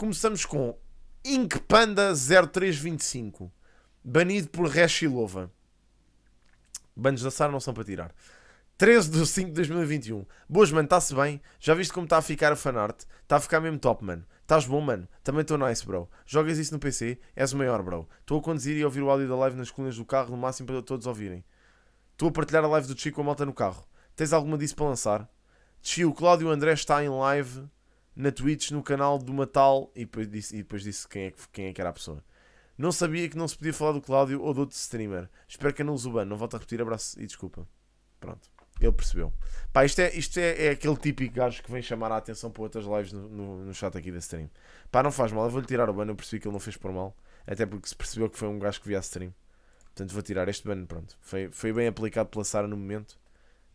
Começamos com Ink Panda 0325, banido por Reshilova. Banos da Sara não são para tirar. 13 de 5 de 2021. Boas, mano, está-se bem? Já viste como está a ficar a fanart? Está a ficar mesmo top, mano. Estás bom, mano? Também estou nice, bro. Jogas isso no PC? És o maior, bro. Estou a conduzir e a ouvir o áudio da live nas colunas do carro, no máximo para todos ouvirem. Estou a partilhar a live do Chico com a malta no carro. Tens alguma disso para lançar? Tio, o Cláudio André está em live na Twitch no canal de uma tal. E depois disse, e depois disse quem, é, quem é que era a pessoa. Não sabia que não se podia falar do Cláudio ou do outro streamer. Espero que eu não use o ban. Não volto a repetir. Abraço e desculpa. Pronto. Ele percebeu. Pá, isto é, isto é, é aquele típico gajo que vem chamar a atenção para outras lives no, no, no chat aqui da stream. Pá, não faz mal. Eu vou-lhe tirar o ban. Eu percebi que ele não fez por mal. Até porque se percebeu que foi um gajo que via a stream. Portanto, vou tirar este ban. Pronto. Foi, foi bem aplicado pela Sara no momento.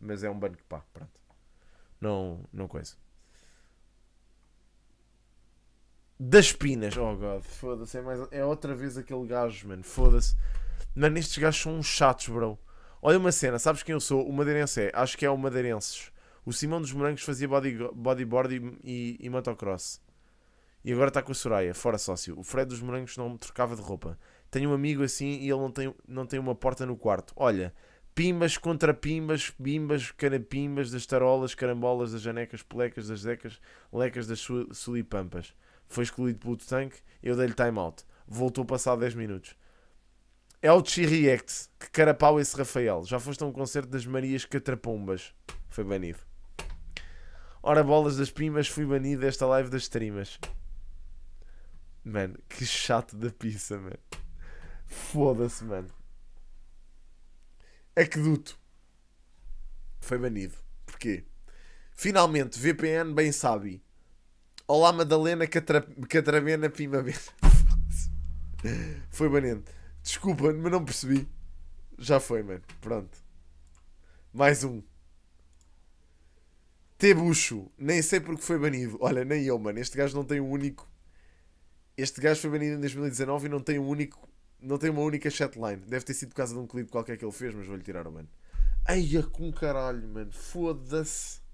Mas é um ban que pá, pronto. Não, não coisa. das Pinas. Oh god, foda-se. É, mais... é outra vez aquele gajo, mano. Foda-se. Mano, estes gajos são uns chatos, bro. Olha uma cena, sabes quem eu sou? O Madeirense é. Acho que é o Madeirenses. O Simão dos Morangos fazia body, bodyboard e, e, e motocross. E agora está com a Soraya, fora sócio. O Fred dos Morangos não me trocava de roupa. Tenho um amigo assim e ele não tem, não tem uma porta no quarto. Olha, pimbas contra pimbas, bimbas, canapimbas, das tarolas, carambolas, das janecas, polecas, das decas, lecas das sulipampas. Foi excluído pelo tanque, eu dei-lhe timeout. Voltou a passar 10 minutos. é o React, que carapau esse Rafael. Já foste a um concerto das Marias Catrapombas. Foi banido. Ora, bolas das Pimas fui banido desta live das trimas. Mano, que chato da pizza, mano. Foda-se, mano. Aqueduto. Foi banido. Porquê? Finalmente, VPN bem sabe. Olá Madalena Catravena pima Pimamena. foi banido. Desculpa, mas não percebi. Já foi, mano. Pronto. Mais um. Tebucho. Nem sei porque foi banido. Olha, nem eu, mano. Este gajo não tem um único. Este gajo foi banido em 2019 e não tem um único. Não tem uma única chatline. Deve ter sido por causa de um clipe qualquer que ele fez, mas vou-lhe tirar o mano. Eia com caralho, mano. Foda-se.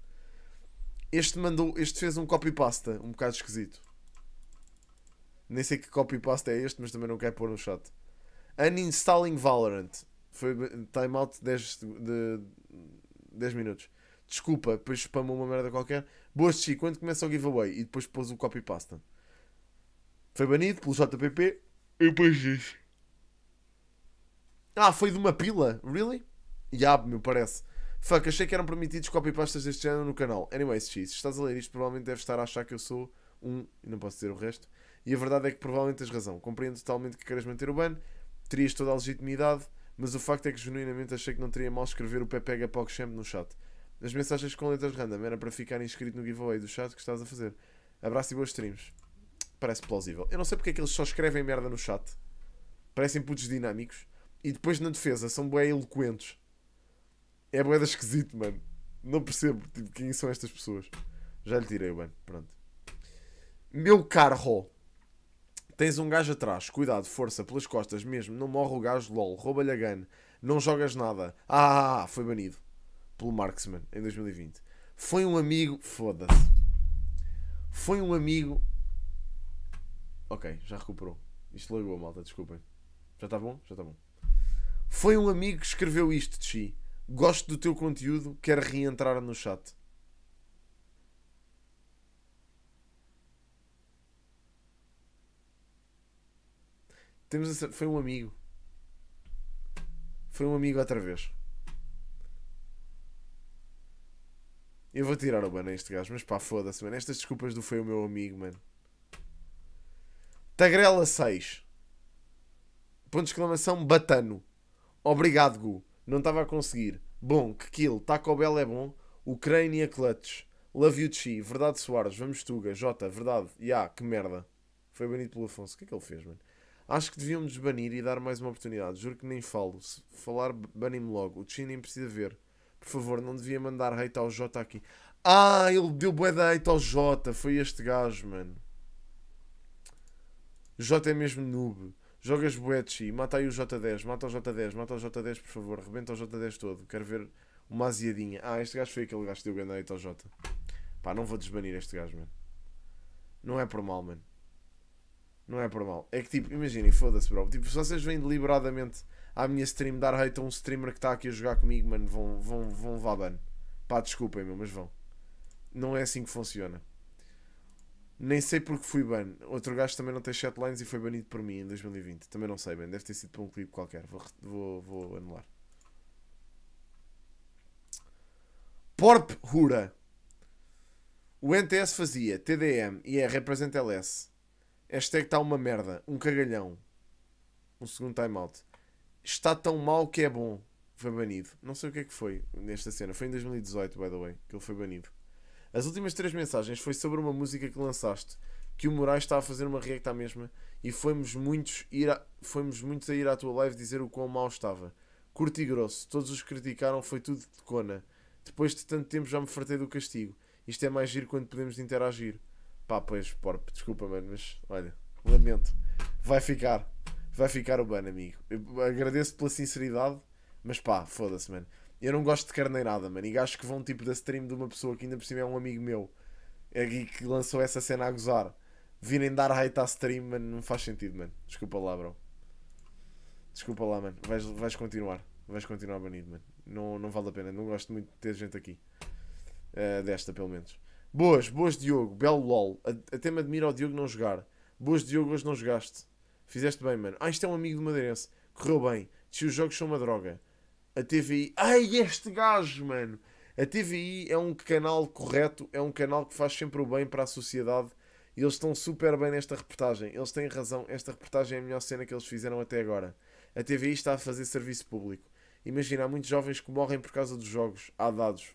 Este mandou, este fez um copy-pasta, um bocado esquisito. Nem sei que copy-pasta é este, mas também não quero pôr no chat. Uninstalling Valorant. Foi timeout 10, de 10 minutos. Desculpa, depois spamou uma merda qualquer. Boas, Chi, quando começa o giveaway? E depois pôs o copy-pasta. Foi banido pelo JPP. E depois isso Ah, foi de uma pila? Really? Yab, me parece. Fuck, achei que eram permitidos copypastas deste género no canal. Anyways, X, se estás a ler isto, provavelmente deves estar a achar que eu sou um, e não posso dizer o resto. E a verdade é que provavelmente tens razão. Compreendo totalmente que queres manter o ban, terias toda a legitimidade, mas o facto é que genuinamente achei que não teria mal escrever o Pepega PogChamp no chat. As mensagens com letras random era para ficar inscrito no giveaway do chat que estás a fazer. Abraço e boas streams. Parece plausível. Eu não sei porque é que eles só escrevem merda no chat. Parecem putos dinâmicos. E depois na defesa são bem eloquentes. É boeda esquisito, mano. Não percebo tipo, quem são estas pessoas. Já lhe tirei, mano. Pronto. Meu carro. Tens um gajo atrás. Cuidado, força, pelas costas mesmo. Não morre o gajo, lol. Rouba-lhe a gun. Não jogas nada. Ah, ah, ah, ah foi banido. Pelo Marksman, em 2020. Foi um amigo... Foda-se. Foi um amigo... Ok, já recuperou. Isto lagou, malta, desculpem. Já está bom? Já está bom. Foi um amigo que escreveu isto, Tchi gosto do teu conteúdo, quero reentrar no chat. Temos a... Foi um amigo. Foi um amigo outra vez. Eu vou tirar o ban a este gajo, mas pá, foda-se, mano. Estas desculpas do foi o meu amigo, mano. Tagrela 6. Ponto de exclamação, batano. Obrigado, Gu. Não estava a conseguir. Bom, que kill. Taco Bell é bom. Ucrânia Clutch. Love you, Chi. Verdade Soares. Vamos Tuga. Jota. Verdade. Ya, yeah, que merda. Foi banido pelo Afonso. O que é que ele fez, mano? Acho que deviam-me desbanir e dar mais uma oportunidade. Juro que nem falo. Se falar, banem-me logo. O Chi nem precisa ver. Por favor, não devia mandar hate ao Jota aqui. Ah, ele deu bué de hate ao Jota. Foi este gajo, mano. Jota é mesmo noob. Jogas Boetchi, mata aí o J10, mata o J10, mata o J10, por favor, rebenta o J10 todo, quero ver uma aziadinha. Ah, este gajo foi aquele gajo que deu grandeito ao J. Pá, não vou desbanir este gajo, mano. Não é por mal, mano. Não é por mal. É que tipo, imaginem, foda-se, bro. Tipo, se vocês vêm deliberadamente à minha stream dar hate a um streamer que está aqui a jogar comigo, mano, vão, vão, vão levar ban. Pá, desculpem meu, mas vão. Não é assim que funciona. Nem sei porque fui ban. Outro gajo também não tem chatlines e foi banido por mim em 2020. Também não sei bem, deve ter sido para um clipe qualquer. Vou, vou, vou anular. Porp Hura. O NTS fazia TDM e é Represent LS. que está uma merda. Um cagalhão. Um segundo timeout. Está tão mal que é bom. Foi banido. Não sei o que é que foi nesta cena. Foi em 2018, by the way, que ele foi banido. As últimas três mensagens foi sobre uma música que lançaste, que o Moraes está a fazer uma react à mesma, e fomos muitos, ir a, fomos muitos a ir à tua live dizer o quão mal estava. Curto e grosso, todos os que criticaram foi tudo de cona. Depois de tanto tempo já me fartei do castigo. Isto é mais giro quando podemos interagir. Pá, pois, porp, desculpa, mano, mas olha, lamento. Vai ficar, vai ficar o ban, amigo. Eu agradeço pela sinceridade, mas pá, foda-se, mano. Eu não gosto de carneirada, mano. E gajos que vão tipo da stream de uma pessoa que ainda por cima é um amigo meu e que lançou essa cena a gozar. Virem dar hate à stream, mano, não faz sentido, mano. Desculpa lá, bro. Desculpa lá, mano. Vais, vais continuar. Vais continuar banido, mano. Não, não vale a pena. Não gosto muito de ter gente aqui. Uh, desta, pelo menos. Boas, boas, Diogo. Belo LOL. Até me admira o Diogo não jogar. Boas, Diogo, hoje não jogaste. Fizeste bem, mano. Ah, isto é um amigo do Madeirense. Correu bem. Se os jogos são uma droga a TVI. Ai, este gajo, mano! A TVI é um canal correto, é um canal que faz sempre o bem para a sociedade e eles estão super bem nesta reportagem. Eles têm razão, esta reportagem é a melhor cena que eles fizeram até agora. A TVI está a fazer serviço público. Imagina, há muitos jovens que morrem por causa dos jogos. Há dados.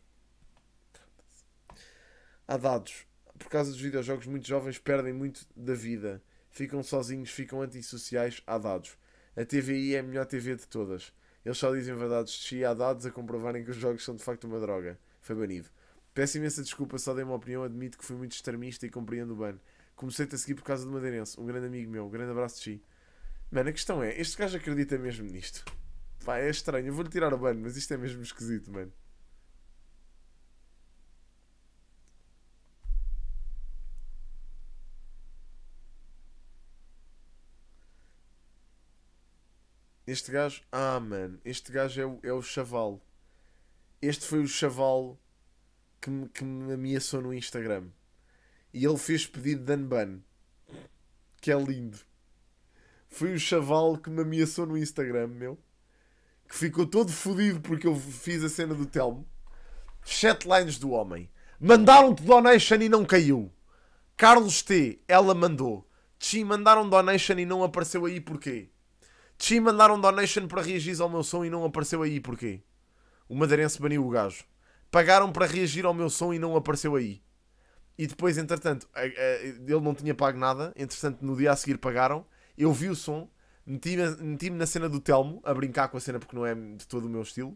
Há dados. Por causa dos videojogos, muitos jovens perdem muito da vida. Ficam sozinhos, ficam antissociais. Há dados. A TVI é a melhor TV de todas. Eles só dizem verdades de chi, há dados a comprovarem que os jogos são de facto uma droga. Foi banido. Peço imensa desculpa, só dei uma opinião, admito que fui muito extremista e compreendo o ban. Comecei-te a seguir por causa do Madeirense, um grande amigo meu, um grande abraço de chi. Mano, a questão é, este gajo acredita mesmo nisto? Pá, é estranho, eu vou-lhe tirar o ban, mas isto é mesmo esquisito, mano. Este gajo. Ah, mano. Este gajo é o, é o chaval. Este foi o chaval que me, que me ameaçou no Instagram. E ele fez pedido de unban. Que é lindo. Foi o chaval que me ameaçou no Instagram, meu. Que ficou todo fodido porque eu fiz a cena do Telmo. Sete lines do homem. Mandaram-te donation e não caiu. Carlos T, ela mandou. Tchim, mandaram donation e não apareceu aí porquê? Te mandaram donation para reagir ao meu som e não apareceu aí, porquê? O madeirense baniu o gajo. Pagaram para reagir ao meu som e não apareceu aí. E depois, entretanto, ele não tinha pago nada. Entretanto, no dia a seguir pagaram. Eu vi o som, meti-me meti na cena do Telmo, a brincar com a cena porque não é de todo o meu estilo.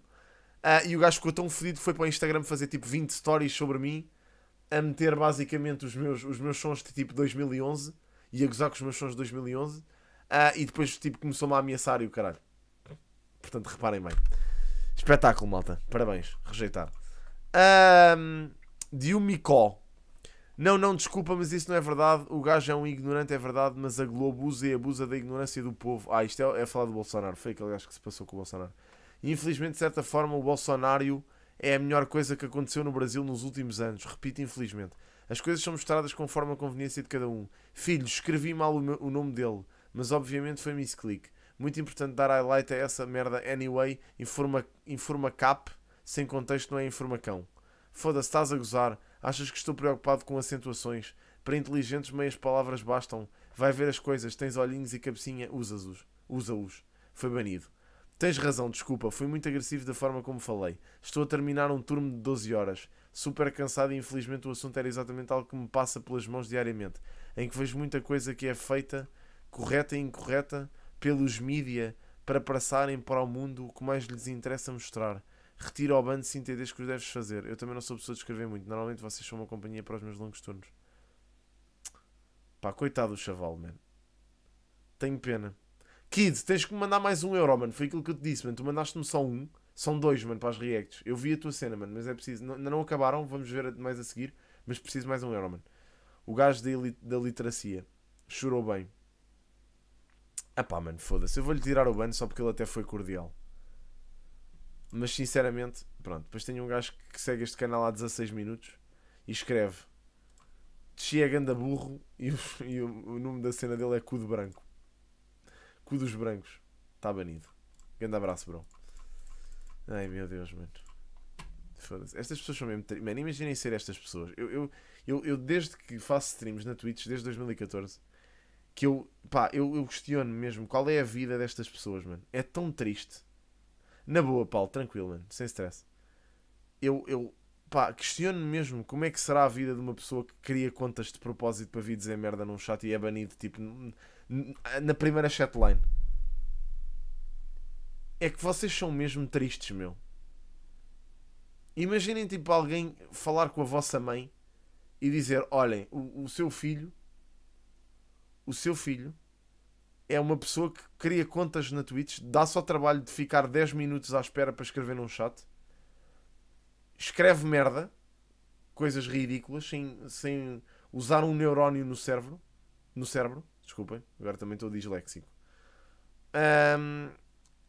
Uh, e o gajo ficou tão fodido foi para o Instagram fazer tipo 20 stories sobre mim, a meter basicamente os meus, os meus sons de tipo 2011 e a gozar com os meus sons de 2011. Uh, e depois, tipo, começou-me a ameaçar e o caralho. Portanto, reparem bem. Espetáculo, malta. Parabéns. Rejeitar. Um, de um Micó. Não, não, desculpa, mas isso não é verdade. O gajo é um ignorante, é verdade, mas a Globo usa e abusa da ignorância do povo. Ah, isto é, é falar do Bolsonaro. Foi aquele gajo que se passou com o Bolsonaro. E, infelizmente, de certa forma, o Bolsonaro é a melhor coisa que aconteceu no Brasil nos últimos anos. Repito, infelizmente. As coisas são mostradas conforme a conveniência de cada um. Filho, escrevi mal o, meu, o nome dele mas obviamente foi misclick. Muito importante dar highlight a essa merda anyway, informa, informa cap, sem contexto não é informacão. Foda-se, estás a gozar, achas que estou preocupado com acentuações, para inteligentes meias palavras bastam, vai ver as coisas, tens olhinhos e cabecinha, usa-os, usa-os. Foi banido. Tens razão, desculpa, fui muito agressivo da forma como falei. Estou a terminar um turno de 12 horas, super cansado e infelizmente o assunto era exatamente algo que me passa pelas mãos diariamente, em que vejo muita coisa que é feita correta e incorreta, pelos mídia para passarem para o mundo o que mais lhes interessa mostrar. Retira ao bando se entenderes que o deves fazer. Eu também não sou pessoa de escrever muito. Normalmente vocês são uma companhia para os meus longos turnos. Pá, coitado do chaval, mano. Tenho pena. Kid, tens que me mandar mais um euro, mano. Foi aquilo que eu te disse, mano. Tu mandaste-me só um. São dois, mano, para as reacts. Eu vi a tua cena, mano, mas é preciso. Ainda não, não acabaram, vamos ver mais a seguir. Mas preciso mais um euro, mano. O gajo da, da literacia chorou bem. Ah pá, mano, foda-se. Eu vou-lhe tirar o banho só porque ele até foi cordial. Mas sinceramente, pronto. Depois tem um gajo que segue este canal há 16 minutos e escreve: Desci a ganda burro e, o, e o, o, nome da cena dele é Cu Branco. Cu dos Brancos. Está banido. Grande abraço, bro. Ai meu Deus, mano. Foda-se. Estas pessoas são mesmo. Mano, imaginem ser estas pessoas. Eu, eu, eu, eu desde que faço streams na Twitch, desde 2014 que eu, pá, eu, eu questiono mesmo qual é a vida destas pessoas, mano. É tão triste. Na boa, Paulo, tranquilo, mano, sem stress. Eu, eu, pá, questiono mesmo como é que será a vida de uma pessoa que cria contas de propósito para vir dizer merda num chat e é banido, tipo, na primeira chatline. É que vocês são mesmo tristes, meu. Imaginem, tipo, alguém falar com a vossa mãe e dizer: Olhem, o, o seu filho o seu filho é uma pessoa que cria contas na Twitch, dá só trabalho de ficar 10 minutos à espera para escrever num chat, escreve merda, coisas ridículas, sem, sem usar um neurónio no cérebro. No cérebro, desculpem, agora também estou disléxico. Um,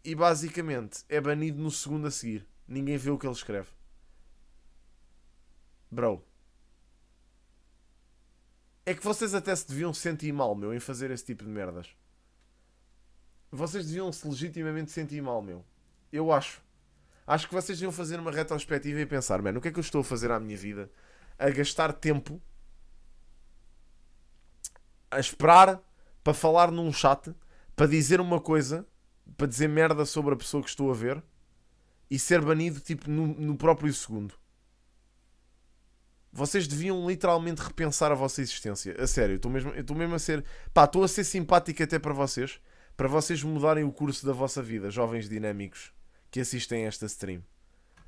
e basicamente é banido no segundo a seguir. Ninguém vê o que ele escreve. Bro, é que vocês até se deviam sentir mal, meu, em fazer esse tipo de merdas. Vocês deviam se legitimamente sentir mal, meu. Eu acho. Acho que vocês deviam fazer uma retrospectiva e pensar, mano, o que é que eu estou a fazer à minha vida? A gastar tempo a esperar para falar num chat, para dizer uma coisa, para dizer merda sobre a pessoa que estou a ver e ser banido tipo no, no próprio segundo vocês deviam literalmente repensar a vossa existência. A sério, estou mesmo, mesmo a ser. Pá, estou a ser simpático até para vocês. Para vocês mudarem o curso da vossa vida, jovens dinâmicos que assistem a esta stream.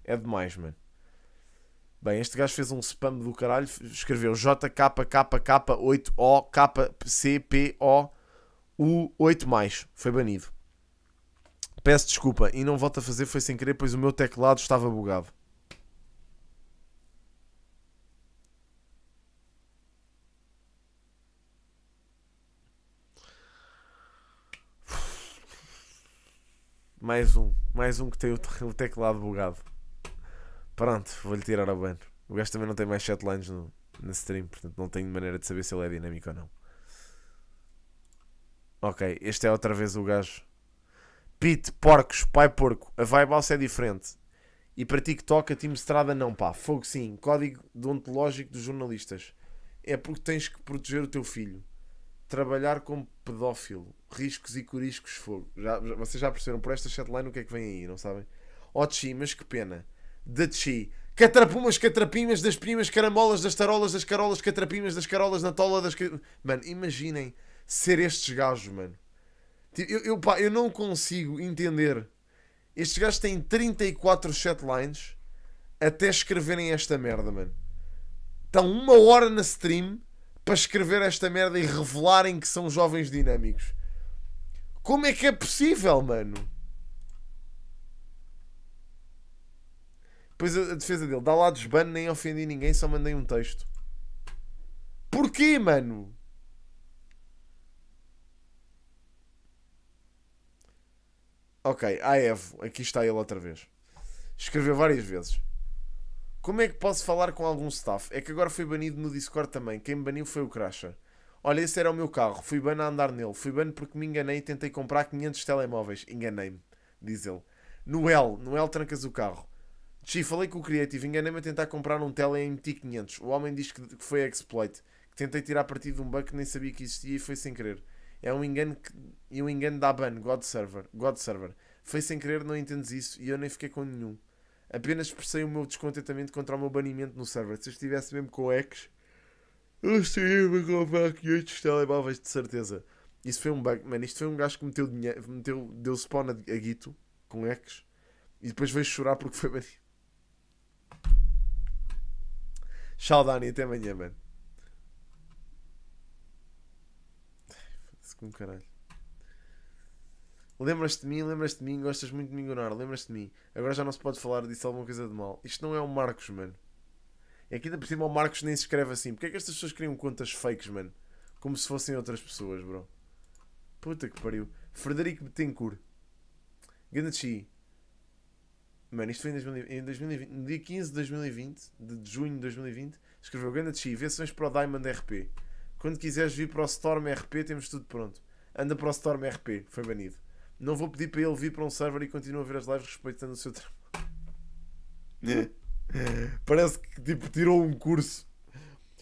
É demais, mano. Bem, este gajo fez um spam do caralho. Escreveu JKKK8OKCPOU8. Foi banido. Peço desculpa e não volto a fazer, foi sem querer, pois o meu teclado estava bugado. Mais um. Mais um que tem o, teclado bugado. Pronto, vou-lhe tirar o banho. O gajo também não tem mais chatlines no, no stream, portanto não tenho maneira de saber se ele é dinâmico ou não. Ok, este é outra vez o gajo. Pete, porcos, pai porco. A vibe house é diferente. E para TikTok a Team Estrada não, pá. Fogo sim. Código deontológico dos jornalistas. É porque tens que proteger o teu filho. Trabalhar como pedófilo riscos e coriscos fogo. Já, vocês já perceberam por esta chatline o que é que vem aí, não sabem? Ochi, oh, mas que pena. De chi. Catrapumas, catrapimas das primas, caramolas das tarolas, das carolas, catrapimas das carolas na tola das. Mano, imaginem ser estes gajos, mano. Eu, eu, pá, eu não consigo entender. Estes gajos têm 34 chatlines até escreverem esta merda, mano. Estão uma hora na stream para escrever esta merda e revelarem que são jovens dinâmicos. Como é que é possível, mano? Pois a, defesa dele, dá lá desbano, nem ofendi ninguém, só mandei um texto. Porquê, mano? Ok, a Evo, aqui está ele outra vez. Escreveu várias vezes. Como é que posso falar com algum staff? É que agora foi banido no Discord também. Quem me baniu foi o Crasha. Olha, esse era o meu carro, fui bem a andar nele, fui bem porque me enganei e tentei comprar 500 telemóveis. Enganei-me, diz ele. Noel, Noel trancas o carro. Chi, falei com o Creative, enganei-me a tentar comprar um tele em MT500. O homem diz que foi exploit, que tentei tirar partido de um banco que nem sabia que existia e foi sem querer. É um engano que... e um engano da ban, God Server, God Server. Foi sem querer, não entendes isso e eu nem fiquei com nenhum. Apenas expressei o meu descontentamento contra o meu banimento no server. Se eu estivesse mesmo com o X, eu sei, vou comprar 500 telemóveis de certeza. Isso foi um bug, mano. Isto foi um gajo que meteu dinheiro, meteu, deu spawn a, a Guito com ex e depois veio chorar porque foi bem Tchau, Dani, até amanhã, mano. Foda-se com caralho. Lembras-te de mim, lembras-te de mim, gostas muito de me enganar, lembras-te de mim. Agora já não se pode falar disso alguma coisa de mal. Isto não é o Marcos, mano. É que ainda por cima o Marcos nem se escreve assim. Porquê é que estas pessoas criam contas fakes, mano? Como se fossem outras pessoas, bro. Puta que pariu. Frederico Betancourt. Ganachi. Mano, isto foi em, em 2020, no dia 15 de 2020, de junho de 2020, escreveu Ganachi, versões para o Diamond RP. Quando quiseres vir para o Storm RP, temos tudo pronto. Anda para o Storm RP, foi banido. Não vou pedir para ele vir para um server e continua a ver as lives respeitando o seu trabalho. Parece que tipo, tirou um curso.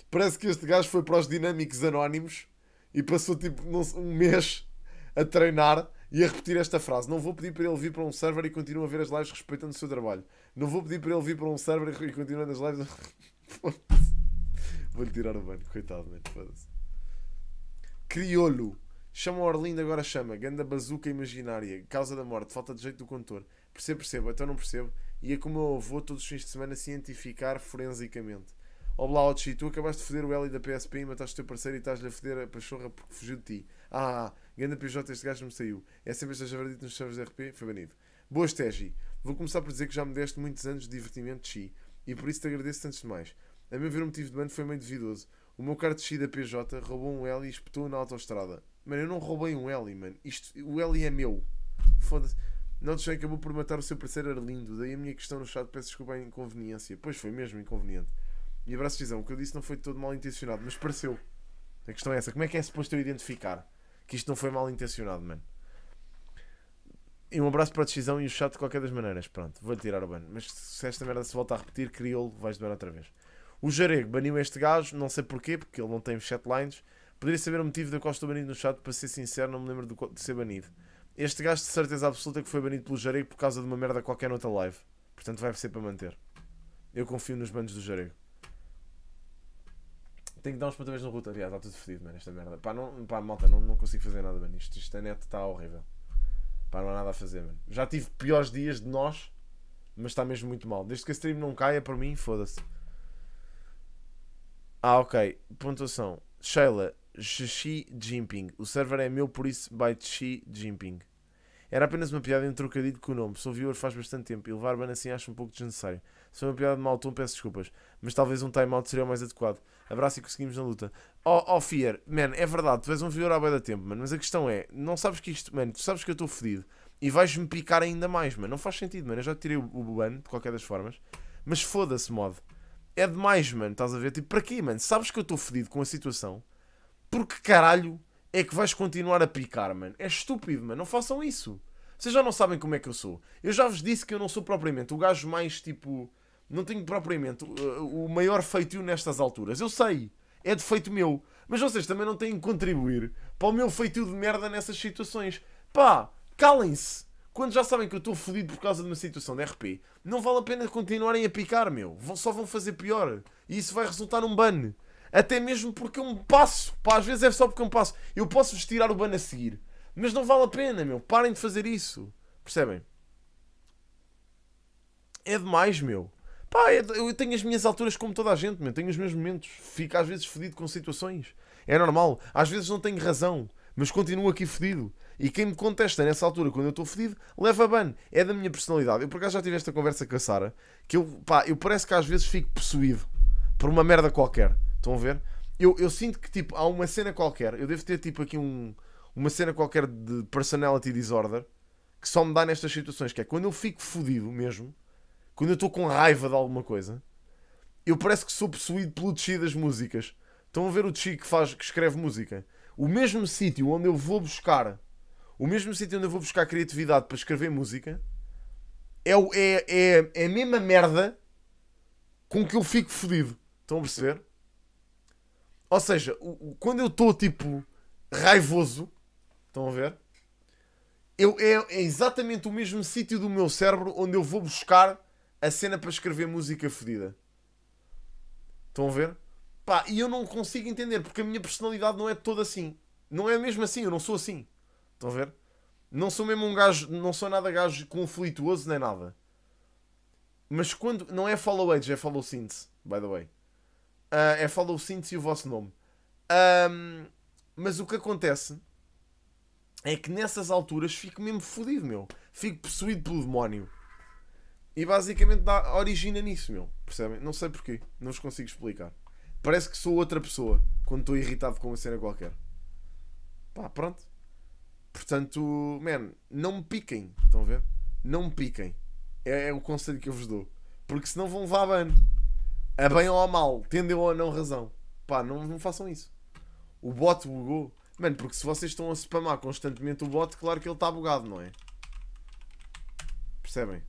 Parece que este gajo foi para os dinâmicos anónimos e passou tipo um mês a treinar e a repetir esta frase. Não vou pedir para ele vir para um server e continuar a ver as lives respeitando o seu trabalho. Não vou pedir para ele vir para um server e continuar nas lives. Vou-lhe tirar o banho, coitado, mano. Foda-se. Criolo. Chama o Orlindo, agora chama. Ganda bazuca imaginária. Causa da morte. Falta de jeito do condutor. Percebo, percebo. Então não percebo e é como eu vou todos os fins de semana cientificar forensicamente. Ó Blauchi, tu acabaste de foder o L da PSP e mataste o teu parceiro e estás-lhe a foder a pachorra porque fugiu de ti. Ah, ah, ah. ganda PJ, este gajo me saiu. É sempre esta javardita nos servos de RP? Foi banido. Boas, Tegi. Vou começar por dizer que já me deste muitos anos de divertimento de chi e por isso te agradeço antes de mais. A meu ver, o motivo de bando foi meio duvidoso. O meu carro de chi da PJ roubou um L e espetou na autoestrada. Mano, eu não roubei um L, mano. Isto, o L é meu. Foda-se não sei acabou por matar o seu parceiro Arlindo, daí a minha questão no chat, peço desculpa a inconveniência. Pois foi mesmo inconveniente. E abraço decisão o que eu disse não foi todo mal intencionado, mas pareceu. A questão é essa, como é que é suposto eu identificar que isto não foi mal intencionado, mano? E um abraço para a decisão e o chat de qualquer das maneiras. Pronto, vou tirar o banho. Mas se esta merda se volta a repetir, criou vais doer outra vez. O Jarego baniu este gajo, não sei porquê, porque ele não tem chatlines. Poderia saber o motivo da qual estou banido no chat, para ser sincero, não me lembro de ser banido. Este gajo de certeza absoluta que foi banido pelo Jarego por causa de uma merda qualquer noutra live. Portanto, vai ser para manter. Eu confio nos bandos do Jarego. Tenho que dar uns pontapés no router. está tudo fedido, mano, esta merda. Pá, não, pá malta, não, não consigo fazer nada, mano. Isto, isto a net está horrível. Pá, não há nada a fazer, mano. Já tive piores dias de nós, mas está mesmo muito mal. Desde que a stream não caia, para mim, foda-se. Ah, ok. Pontuação. Sheila, Xi Jinping. O server é meu, por isso, by Xi Jinping. Era apenas uma piada e um trocadilho com o nome. Sou viewer faz bastante tempo e levar ban assim acho um pouco desnecessário. Se foi uma piada de mau tom, peço desculpas. Mas talvez um timeout seria o mais adequado. Abraço e conseguimos na luta. Oh, oh Fear, man, é verdade, tu és um viewer há da tempo, mano. Mas a questão é, não sabes que isto, mano, tu sabes que eu estou fedido. E vais-me picar ainda mais, mano. Não faz sentido, mano. Eu já tirei o, o ban, de qualquer das formas. Mas foda-se, mod. É demais, mano, estás a ver? Tipo, para quê, mano? Sabes que eu estou fedido com a situação porque caralho é que vais continuar a picar, mano? É estúpido, mano. Não façam isso. Vocês já não sabem como é que eu sou. Eu já vos disse que eu não sou propriamente o gajo mais tipo. Não tenho propriamente uh, o, maior feitio nestas alturas. Eu sei. É defeito meu. Mas vocês também não têm que contribuir para o meu feitio de merda nessas situações. Pá, calem-se. Quando já sabem que eu estou fodido por causa de uma situação de RP, não vale a pena continuarem a picar, meu. Só vão fazer pior. E isso vai resultar num ban. Até mesmo porque eu é me passo. Pá, às vezes é só porque eu é me passo. Eu posso vos tirar o ban a seguir. Mas não vale a pena, meu. Parem de fazer isso. Percebem? É demais, meu. Pá, é eu tenho as minhas alturas como toda a gente, meu. Tenho os meus momentos. Fico às vezes fedido com situações. É normal. Às vezes não tenho razão. Mas continuo aqui fedido. E quem me contesta nessa altura, quando eu estou fedido, leva ban. É da minha personalidade. Eu por acaso já tive esta conversa com a Sara. Que eu, pá, eu parece que às vezes fico possuído por uma merda qualquer. Estão a ver? Eu, eu sinto que tipo, há uma cena qualquer. Eu devo ter tipo aqui um, uma cena qualquer de personality disorder que só me dá nestas situações. Que é quando eu fico fodido mesmo, quando eu estou com raiva de alguma coisa, eu parece que sou possuído pelo Tchi das músicas. Estão a ver o Tchi que, faz, que escreve música? O mesmo sítio onde eu vou buscar, o mesmo sítio onde eu vou buscar criatividade para escrever música, é, é, é, é a mesma merda com que eu fico fodido. Estão a perceber? Ou seja, quando eu estou tipo raivoso, estão a ver? Eu, é, é exatamente o mesmo sítio do meu cérebro onde eu vou buscar a cena para escrever música fodida. Estão a ver? Pá, e eu não consigo entender porque a minha personalidade não é toda assim. Não é mesmo assim, eu não sou assim. Estão a ver? Não sou mesmo um gajo, não sou nada gajo conflituoso nem nada. Mas quando. Não é follow age, é follow synth, by the way. Uh, é followsintes e o vosso nome. Um, mas o que acontece é que nessas alturas fico mesmo fodido, meu. Fico possuído pelo demónio. E basicamente dá, origina nisso, meu. Percebem? Não sei porquê. Não os consigo explicar. Parece que sou outra pessoa quando estou irritado com uma cena qualquer. Pá, pronto. Portanto, man, não me piquem. Estão a ver? Não me piquem. É, é o conselho que eu vos dou. Porque senão vão levar a ban a bem ou a mal, tendeu ou não razão. Pá, não, não façam isso. O bot bugou. Mano, porque se vocês estão a spamar constantemente o bot, claro que ele está bugado, não é? Percebem?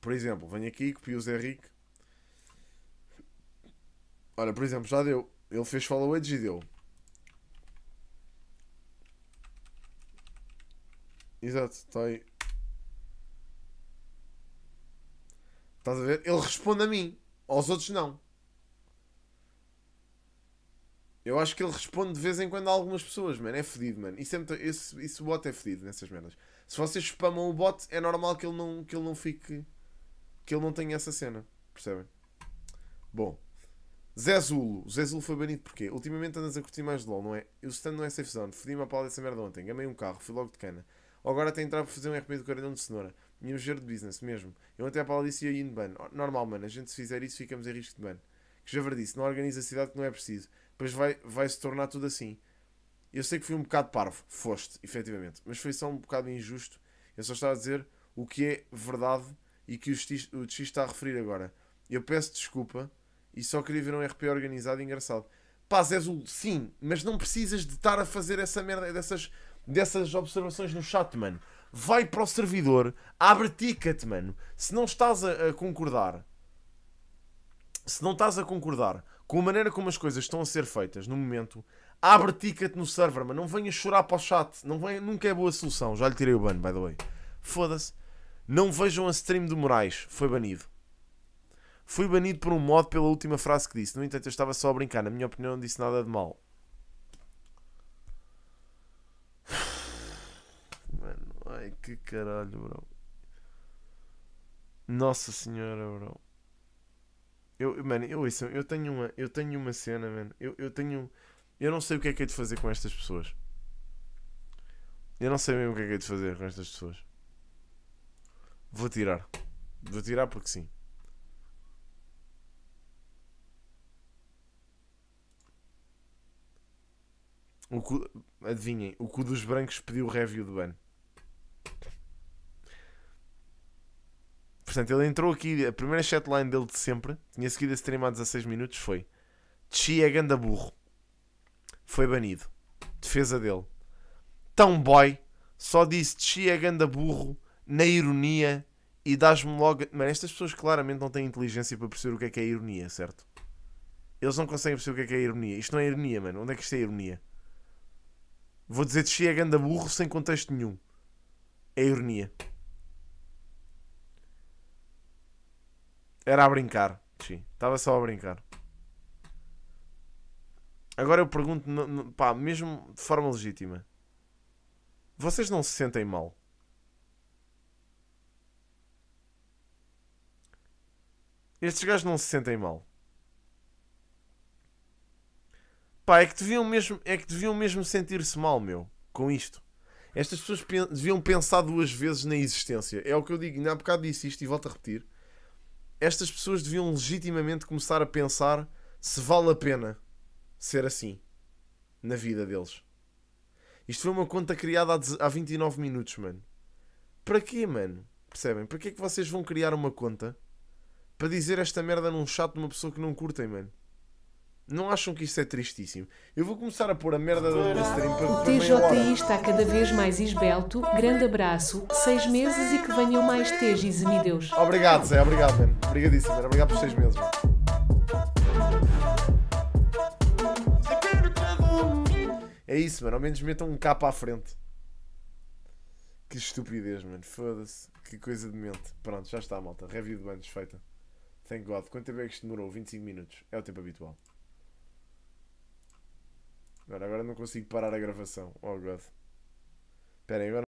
Por exemplo, venho aqui, copio o Zé Rico. Olha, por exemplo, já deu. Ele fez follow-age e deu. Exato, está aí. Estás a ver? Ele responde a mim, aos outros não. Eu acho que ele responde de vez em quando a algumas pessoas, mano. É fedido, mano. Isso, é muito... Esse, esse bot é fedido nessas merdas. Se vocês spamam o bot, é normal que ele não, que ele não fique. que ele não tenha essa cena. Percebem? Bom. Zé Zulo. Zé Zulo foi banido porque ultimamente andas a curtir mais de LOL, não é? eu stand no é safe zone. Fodi-me a pala dessa merda ontem. Gamei um carro, fui logo de cana ou agora até entrar para fazer um RP do caralhão de cenoura. um ver de business mesmo. Eu até a Paula disse ia indo ban. Normal, mano, a gente se fizer isso ficamos em risco de ban. Que já disse, não organiza a cidade que não é preciso. Pois vai, vai se tornar tudo assim. Eu sei que fui um bocado parvo, foste, efetivamente, mas foi só um bocado injusto. Eu só estava a dizer o que é verdade e que o X está a referir agora. Eu peço desculpa e só queria ver um RP organizado e engraçado. Paz, és o. sim, mas não precisas de estar a fazer essa merda dessas dessas observações no chat, mano. Vai para o servidor, abre ticket, mano. Se não estás a, a concordar, se não estás a concordar com a maneira como as coisas estão a ser feitas no momento, abre ticket no server, mano. Não venha chorar para o chat. Não venha, nunca é boa solução. Já lhe tirei o ban, by the way. Foda-se. Não vejam a stream do Moraes. Foi banido. Fui banido por um modo pela última frase que disse. No entanto, eu estava só a brincar. Na minha opinião, não disse nada de mal. que caralho, bro. Nossa senhora, bro. Eu, mano, eu, isso, eu, tenho uma, eu tenho uma cena, mano. Eu, eu tenho. Eu não sei o que é que é de fazer com estas pessoas. Eu não sei mesmo o que é que é de fazer com estas pessoas. Vou tirar. Vou tirar porque sim. O cu... Adivinhem, o cu dos brancos pediu review do ban. Portanto, ele entrou aqui, a primeira chatline dele de sempre, tinha seguido a stream há 16 minutos, foi Chi é ganda burro. Foi banido. Defesa dele. Tão boy, só disse Chi é ganda burro, na ironia, e dás-me logo... Mano, estas pessoas claramente não têm inteligência para perceber o que é que é ironia, certo? Eles não conseguem perceber o que é que é ironia. Isto não é ironia, mano. Onde é que isto é ironia? Vou dizer Chi é ganda burro sem contexto nenhum. É ironia. Era a brincar. Sim, estava só a brincar. Agora eu pergunto, pá, mesmo de forma legítima. Vocês não se sentem mal? Estes gajos não se sentem mal. Pá, é que deviam mesmo, é que deviam mesmo sentir-se mal, meu, com isto. Estas pessoas deviam pensar duas vezes na existência. É o que eu digo, ainda há bocado disse isto e volto a repetir estas pessoas deviam legitimamente começar a pensar se vale a pena ser assim na vida deles. Isto foi uma conta criada há 29 minutos, mano. Para quê, mano? Percebem? Para que é que vocês vão criar uma conta para dizer esta merda num chat de uma pessoa que não curtem, mano? Não acham que isso é tristíssimo? Eu vou começar a pôr a merda do stream para, para O TJI está cada vez mais esbelto. Grande abraço, seis meses e que venham mais e me Deus. Obrigado, Zé, obrigado, mano. Obrigadíssimo, mano. Obrigado por seis meses, mano. É isso, mano. Ao menos metam um capa à frente. Que estupidez, mano. Foda-se. Que coisa de mente. Pronto, já está, malta. Review de bandos feita. Thank God. Quanto tempo é que isto demorou? 25 minutos. É o tempo habitual. Agora, agora não consigo parar a gravação. Oh God. aí, agora.